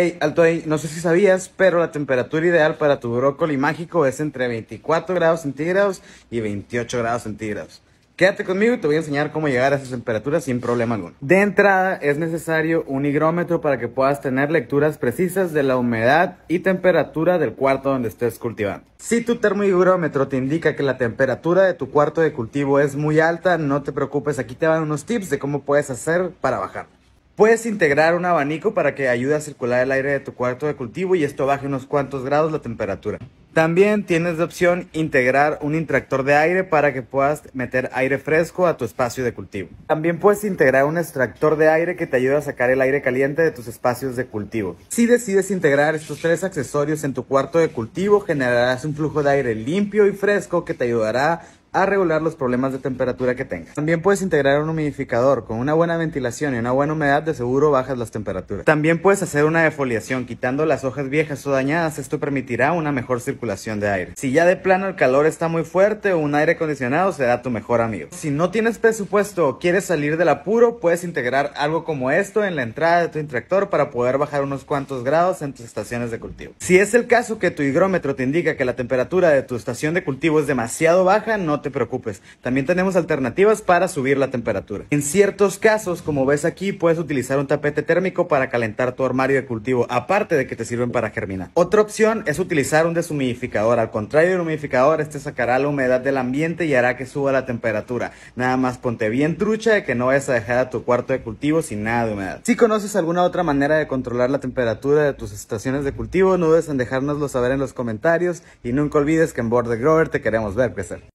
Hey, alto ahí, no sé si sabías, pero la temperatura ideal para tu brócoli mágico es entre 24 grados centígrados y 28 grados centígrados. Quédate conmigo y te voy a enseñar cómo llegar a esas temperaturas sin problema alguno. De entrada es necesario un higrómetro para que puedas tener lecturas precisas de la humedad y temperatura del cuarto donde estés cultivando. Si tu termohigrómetro te indica que la temperatura de tu cuarto de cultivo es muy alta, no te preocupes, aquí te van unos tips de cómo puedes hacer para bajar. Puedes integrar un abanico para que ayude a circular el aire de tu cuarto de cultivo y esto baje unos cuantos grados la temperatura. También tienes la opción integrar un intractor de aire para que puedas meter aire fresco a tu espacio de cultivo. También puedes integrar un extractor de aire que te ayude a sacar el aire caliente de tus espacios de cultivo. Si decides integrar estos tres accesorios en tu cuarto de cultivo, generarás un flujo de aire limpio y fresco que te ayudará a a regular los problemas de temperatura que tengas. También puedes integrar un humidificador. Con una buena ventilación y una buena humedad de seguro bajas las temperaturas. También puedes hacer una defoliación. Quitando las hojas viejas o dañadas, esto permitirá una mejor circulación de aire. Si ya de plano el calor está muy fuerte, un aire acondicionado será tu mejor amigo. Si no tienes presupuesto o quieres salir del apuro, puedes integrar algo como esto en la entrada de tu interactor para poder bajar unos cuantos grados en tus estaciones de cultivo. Si es el caso que tu higrómetro te indica que la temperatura de tu estación de cultivo es demasiado baja, no no te preocupes. También tenemos alternativas para subir la temperatura. En ciertos casos, como ves aquí, puedes utilizar un tapete térmico para calentar tu armario de cultivo, aparte de que te sirven para germinar. Otra opción es utilizar un deshumidificador. Al contrario del humidificador, este sacará la humedad del ambiente y hará que suba la temperatura. Nada más ponte bien trucha de que no vayas a dejar a tu cuarto de cultivo sin nada de humedad. Si conoces alguna otra manera de controlar la temperatura de tus estaciones de cultivo, no dudes en dejárnoslo saber en los comentarios y nunca olvides que en Border Grower te queremos ver crecer.